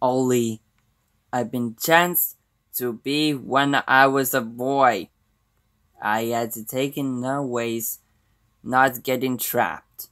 Only, I've been chanced to be when I was a boy. I had to take in no ways, not getting trapped.